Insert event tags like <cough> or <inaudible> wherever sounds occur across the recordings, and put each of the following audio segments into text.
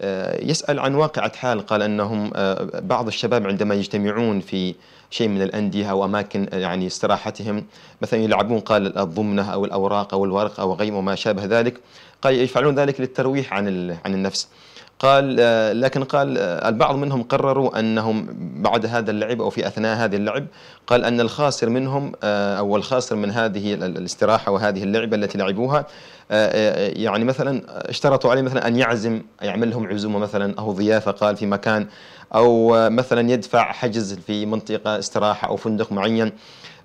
آه، يسأل عن واقعة حال قال أنهم آه، بعض الشباب عندما يجتمعون في شيء من الأندية وأماكن آه، يعني استراحتهم مثلا يلعبون قال الضمنة أو الأوراق أو الورق أو غيره وما شابه ذلك قال يفعلون ذلك للترويح عن عن النفس قال آه، لكن قال آه، البعض منهم قرروا انهم بعد هذا اللعب او في اثناء هذه اللعب قال ان الخاسر منهم آه، او الخاسر من هذه الاستراحه وهذه اللعبه التي لعبوها يعني مثلا اشترطوا عليه مثلا ان يعزم يعمل لهم عزومه مثلا او ضيافه قال في مكان او مثلا يدفع حجز في منطقه استراحه او فندق معين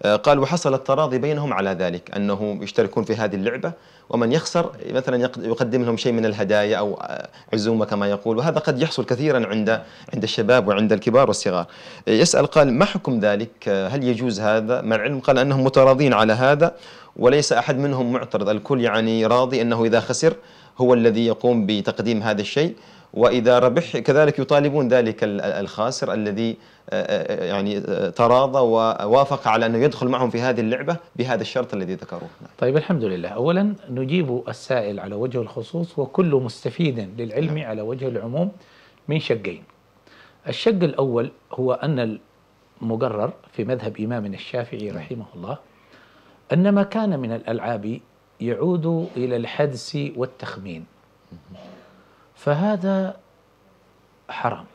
آه، قال وحصل التراضي بينهم على ذلك أنهم يشتركون في هذه اللعبة ومن يخسر مثلا يقدم لهم شيء من الهدايا أو آه، عزومة كما يقول وهذا قد يحصل كثيرا عند عند الشباب وعند الكبار والصغار آه، يسأل قال ما حكم ذلك هل يجوز هذا مع العلم قال أنهم متراضين على هذا وليس أحد منهم معترض الكل يعني راضي أنه إذا خسر هو الذي يقوم بتقديم هذا الشيء وإذا ربح كذلك يطالبون ذلك الخاسر الذي آه، آه، يعني آه، تراضى ووافق على أنه يدخل معهم في هذه اللعبة بهذا الشرط الذي ذكروه طيب الحمد لله أولا نجيب السائل على وجه الخصوص وكل مستفيد للعلم نعم. على وجه العموم من شقين الشق الأول هو أن المقرر في مذهب إمامنا الشافعي نعم. رحمه الله أن ما كان من الألعاب يعود إلى الحدس والتخمين فهذا حرام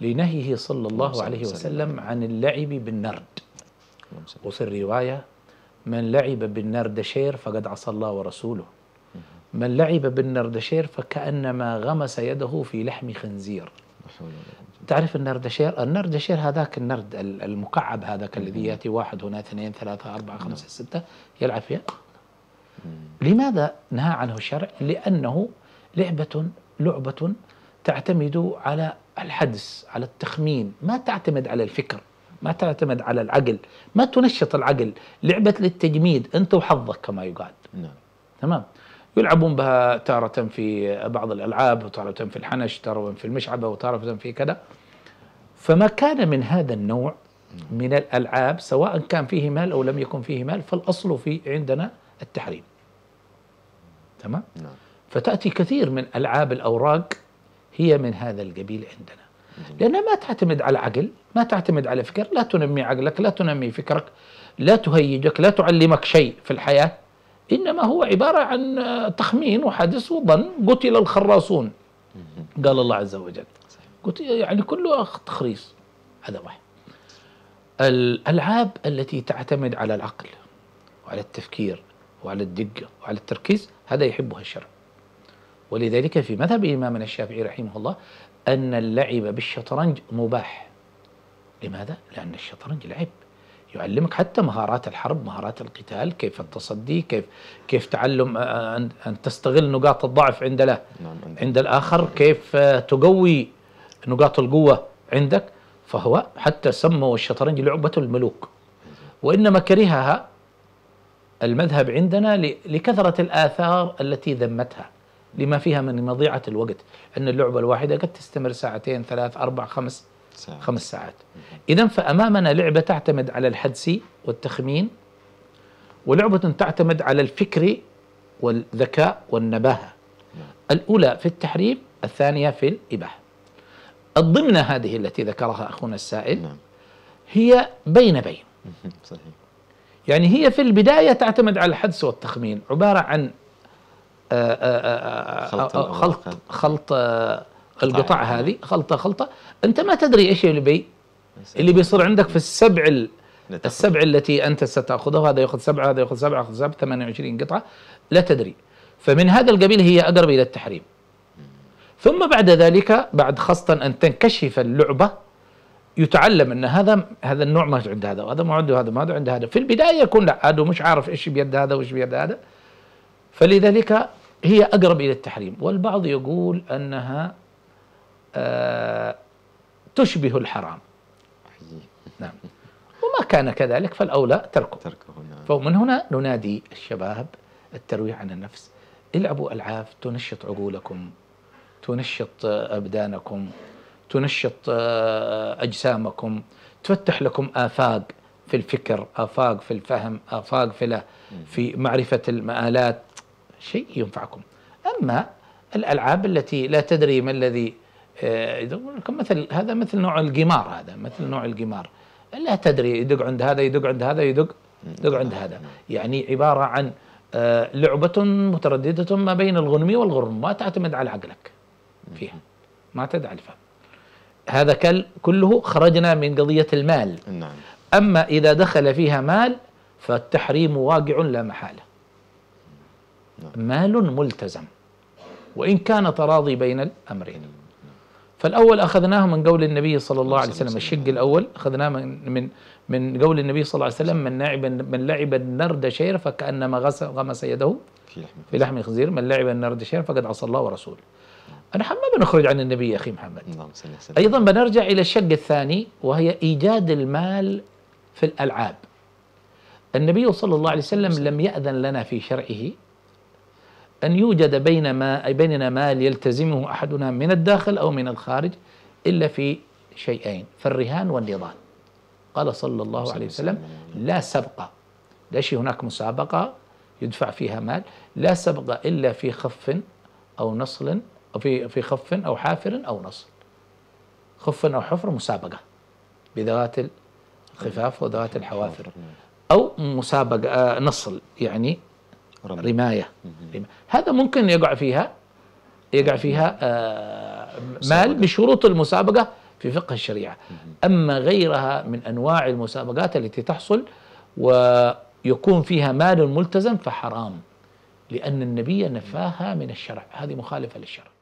لنهيه صلى الله عليه وسلم عن اللعب بالنرد وفي الرواية من لعب بالنردشير فقد عصى الله ورسوله من لعب بالنردشير فكأنما غمس يده في لحم خنزير تعرف النردشير النردشير هذاك النرد المكعب هذاك الذي يأتي واحد هنا اثنين ثلاثة أربعة خمسة نعم. ستة يلعب فيها لماذا نهى عنه الشرع لأنه لعبة لعبة تعتمد على الحدس على التخمين ما تعتمد على الفكر ما تعتمد على العقل ما تنشط العقل لعبة للتجميد أنت وحظك كما يقال نعم. تمام يلعبون بها تارة في بعض الألعاب وتارة في الحنش تارة في المشعبة وتارة في كذا فما كان من هذا النوع نعم. من الألعاب سواء كان فيه مال أو لم يكن فيه مال فالأصل في عندنا التحريم تمام نعم. فتأتي كثير من ألعاب الأوراق هي من هذا القبيل عندنا لأنها ما تعتمد على عقل ما تعتمد على فكر لا تنمي عقلك لا تنمي فكرك لا تهيجك لا تعلمك شيء في الحياة إنما هو عبارة عن تخمين وحدث وظن قتل الخراصون قال الله عز وجل قلت يعني كله تخريص هذا واحد الألعاب التي تعتمد على العقل وعلى التفكير وعلى الدقة وعلى التركيز هذا يحبها الشرع ولذلك في مذهب إمامنا الشافعي رحمه الله أن اللعب بالشطرنج مباح لماذا؟ لأن الشطرنج لعب يعلمك حتى مهارات الحرب مهارات القتال كيف التصدي كيف كيف تعلم آه، آه، أن تستغل نقاط الضعف عند له نعم، عند الآخر كيف آه، تقوي نقاط القوة عندك فهو حتى سموا الشطرنج لعبة الملوك وإنما كرهها المذهب عندنا لكثرة الآثار التي ذمتها لما فيها من مضيعة الوقت أن اللعبة الواحدة قد تستمر ساعتين ثلاث أربع خمس ساعة. خمس ساعات إذا فأمامنا لعبة تعتمد على الحدس والتخمين ولعبة تعتمد على الفكر والذكاء والنباهة نعم. الأولى في التحريم الثانية في الإباحة الضمنة هذه التي ذكرها أخونا السائل نعم. هي بين بين <laughs> صحيح. يعني هي في البداية تعتمد على الحدس والتخمين عبارة عن آه، آه، آه، خلط خلط القطع هذه خلطه خلطه انت ما تدري ايش اللي بي اللي بيصير عندك في السبع السبع التي انت ستاخذه هذا ياخذ سبعه هذا ياخذ سبعه ياخذ سبعه 28 قطعه لا تدري فمن هذا القبيل هي اقرب الى التحريم ثم بعد ذلك بعد خاصه ان تنكشف اللعبه يتعلم ان هذا هذا النوع ما عند هذا وهذا ما عنده هذا ما عنده هذا في البدايه يكون لا هذا مش عارف ايش بيد هذا وايش بيد هذا فلذلك هي أقرب إلى التحريم والبعض يقول أنها آه، تشبه الحرام نعم وما كان كذلك فالأولى تركه تركه نعم. فمن هنا ننادي الشباب الترويع عن النفس العبوا ألعاب تنشط عقولكم تنشط أبدانكم تنشط آه، أجسامكم تفتح لكم آفاق في الفكر آفاق في الفهم آفاق في في معرفة المآلات شيء ينفعكم أما الألعاب التي لا تدري ما الذي آه، مثل هذا مثل نوع القمار هذا مثل نوع القمار لا تدري يدق عند هذا يدق عند هذا يدق يدق عند هذا يعني عبارة عن آه، لعبة مترددة ما بين الغنم والغرم ما تعتمد على عقلك فيها ما تدع الفهم هذا كله خرجنا من قضية المال نعم. أما إذا دخل فيها مال فالتحريم واقع لا محالة نعم. مال ملتزم وإن كان تراضي بين الأمرين فالأول أخذناه من قول النبي صلى الله عليه وسلم نعم. الشق الأول أخذناه من من من قول النبي صلى الله عليه وسلم من لعب من لعب النرد شير فكأنما غمس يده في لحم خنزير من لعب النرد شير فقد عصى الله ورسوله أنا ما بنخرج عن النبي يا أخي محمد نعم، أيضا بنرجع إلى الشق الثاني وهي إيجاد المال في الألعاب النبي صلى الله عليه وسلم لم يأذن لنا في شرعه أن يوجد بين ما بيننا مال يلتزمه أحدنا من الداخل أو من الخارج إلا في شيئين فالرهان والنضال قال صلى الله عليه وسلم لا سبقة ليش هناك مسابقة يدفع فيها مال لا سبقة إلا في خف أو نصل أو في في خف أو حافر أو نصل خف أو حفر مسابقة بذوات الخفاف وذوات الحوافر أو مسابقة آه، نصل يعني رماية هذا ممكن يقع فيها يقع فيها آه، مال بشروط المسابقة في فقه الشريعة أما غيرها من أنواع المسابقات التي تحصل ويكون فيها مال ملتزم فحرام لأن النبي نفاها من الشرع هذه مخالفة للشرع